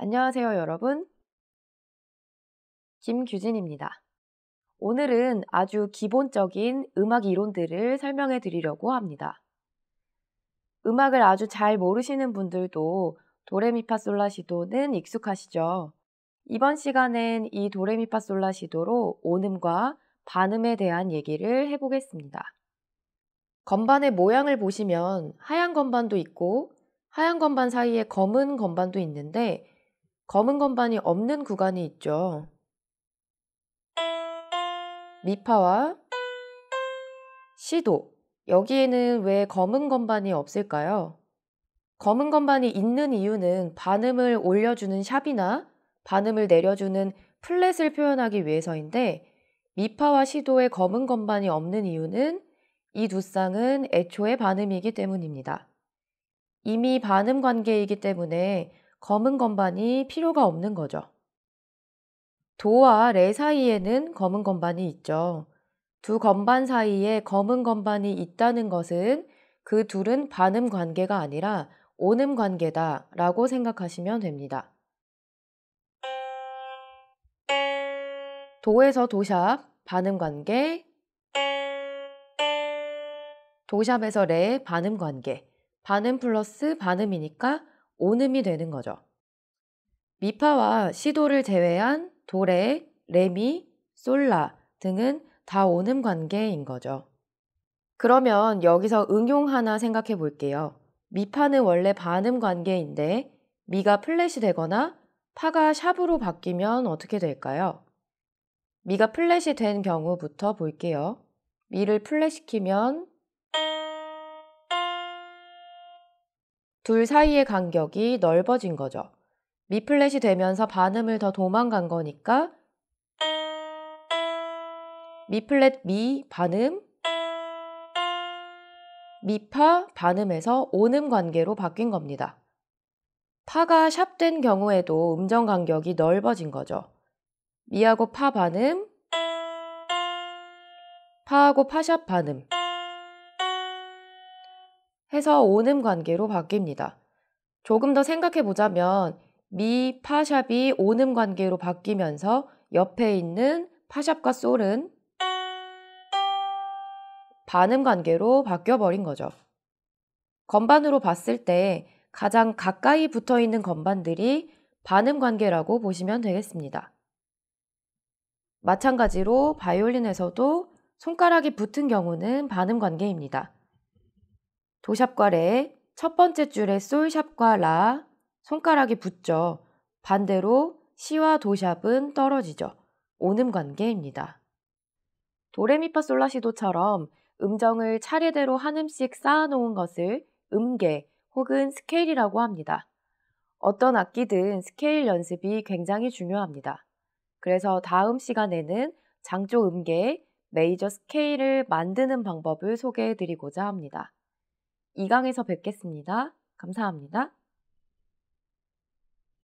안녕하세요, 여러분. 김규진입니다. 오늘은 아주 기본적인 음악 이론들을 설명해 드리려고 합니다. 음악을 아주 잘 모르시는 분들도 도레미파솔라시도는 익숙하시죠? 이번 시간엔 이 도레미파솔라시도로 온음과 반음에 대한 얘기를 해보겠습니다. 건반의 모양을 보시면 하얀 건반도 있고 하얀 건반 사이에 검은 건반도 있는데 검은 건반이 없는 구간이 있죠. 미파와 시도. 여기에는 왜 검은 건반이 없을까요? 검은 건반이 있는 이유는 반음을 올려주는 샵이나 반음을 내려주는 플랫을 표현하기 위해서인데 미파와 시도에 검은 건반이 없는 이유는 이 두 쌍은 애초에 반음이기 때문입니다. 이미 반음 관계이기 때문에 검은 건반이 필요가 없는 거죠. 도와 레 사이에는 검은 건반이 있죠. 두 건반 사이에 검은 건반이 있다는 것은 그 둘은 반음 관계가 아니라 온음 관계다 라고 생각하시면 됩니다. 도에서 도샵, 반음 관계, 도샵에서 레 반음 관계, 반음 플러스 반음이니까 오음이 되는 거죠. 미파와 시도를 제외한 도레, 레미, 솔라 등은 다 오음 관계인 거죠. 그러면 여기서 응용 하나 생각해 볼게요. 미파는 원래 반음 관계인데 미가 플랫이 되거나 파가 샵으로 바뀌면 어떻게 될까요? 미가 플랫이 된 경우부터 볼게요. 미를 플랫시키면 둘 사이의 간격이 넓어진 거죠. 미플랫이 되면서 반음을 더 도망간 거니까 미플랫 미 반음 미파 반음에서 온음 관계로 바뀐 겁니다. 파가 샵된 경우에도 음정 간격이 넓어진 거죠. 미하고 파 반음 파하고 파샵 반음 해서 오는 관계로 바뀝니다. 조금 더 생각해 보자면 미, 파샵이 오음 관계로 바뀌면서 옆에 있는 파샵과 솔은 반음 관계로 바뀌어버린 거죠. 건반으로 봤을 때 가장 가까이 붙어 있는 건반들이 반음 관계라고 보시면 되겠습니다. 마찬가지로 바이올린에서도 손가락이 붙은 경우는 반음 관계입니다. 도샵과 레첫 번째 줄에 솔샵과 라, 손가락이 붙죠. 반대로 시와 도샵은 떨어지죠. 오음 관계입니다. 도레미파솔라시도처럼 음정을 차례대로 한 음씩 쌓아놓은 것을 음계 혹은 스케일이라고 합니다. 어떤 악기든 스케일 연습이 굉장히 중요합니다. 그래서 다음 시간에는 장조 음계 메이저 스케일을 만드는 방법을 소개해 드리고자 합니다. 2강에서 뵙겠습니다. 감사합니다.